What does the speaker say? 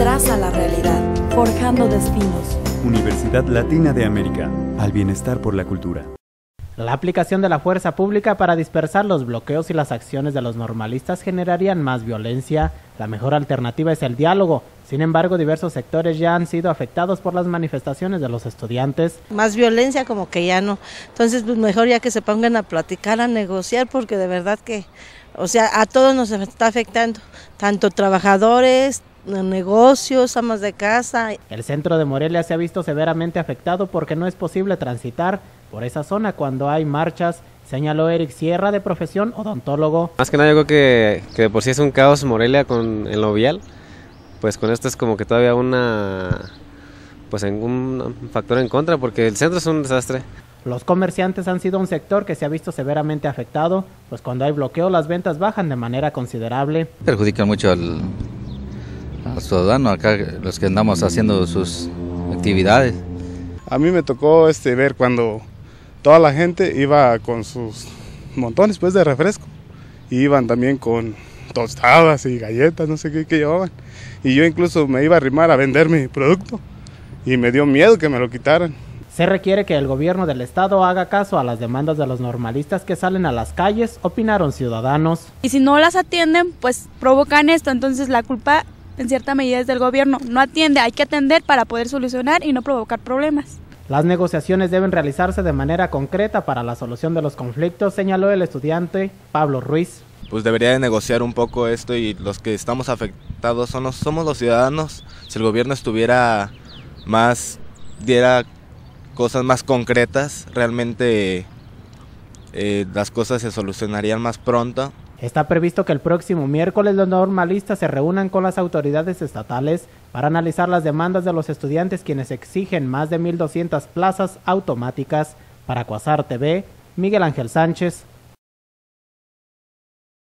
traza la realidad, forjando destinos. Universidad Latina de América, al bienestar por la cultura. La aplicación de la fuerza pública para dispersar los bloqueos y las acciones de los normalistas generarían más violencia. La mejor alternativa es el diálogo. Sin embargo, diversos sectores ya han sido afectados por las manifestaciones de los estudiantes. Más violencia como que ya no. Entonces, pues, mejor ya que se pongan a platicar, a negociar, porque de verdad que, o sea, a todos nos está afectando, tanto trabajadores, negocios, amas de casa. El centro de Morelia se ha visto severamente afectado porque no es posible transitar por esa zona cuando hay marchas, señaló Eric Sierra de profesión odontólogo. Más que nada yo creo que, que de por sí es un caos Morelia con, el ovial, pues con esto es como que todavía una pues en un factor en contra porque el centro es un desastre. Los comerciantes han sido un sector que se ha visto severamente afectado, pues cuando hay bloqueo las ventas bajan de manera considerable. Perjudican mucho al, los ciudadanos acá, los que andamos haciendo sus actividades. A mí me tocó este, ver cuando toda la gente iba con sus montones pues, de refresco. Y iban también con tostadas y galletas, no sé qué, qué llevaban. Y yo incluso me iba a arrimar a vender mi producto. Y me dio miedo que me lo quitaran. Se requiere que el gobierno del estado haga caso a las demandas de los normalistas que salen a las calles, opinaron ciudadanos. Y si no las atienden, pues provocan esto, entonces la culpa en cierta medida desde el gobierno. No atiende, hay que atender para poder solucionar y no provocar problemas. Las negociaciones deben realizarse de manera concreta para la solución de los conflictos, señaló el estudiante Pablo Ruiz. Pues debería de negociar un poco esto y los que estamos afectados somos los ciudadanos. Si el gobierno estuviera más, diera cosas más concretas, realmente eh, las cosas se solucionarían más pronto. Está previsto que el próximo miércoles los normalistas se reúnan con las autoridades estatales para analizar las demandas de los estudiantes quienes exigen más de 1.200 plazas automáticas. Para Cuasar TV, Miguel Ángel Sánchez,